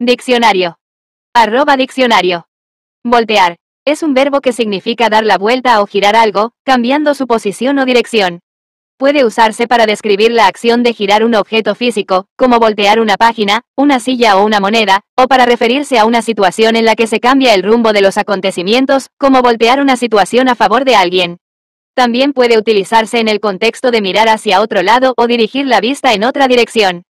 Diccionario. Arroba diccionario. Voltear. Es un verbo que significa dar la vuelta o girar algo, cambiando su posición o dirección. Puede usarse para describir la acción de girar un objeto físico, como voltear una página, una silla o una moneda, o para referirse a una situación en la que se cambia el rumbo de los acontecimientos, como voltear una situación a favor de alguien. También puede utilizarse en el contexto de mirar hacia otro lado o dirigir la vista en otra dirección.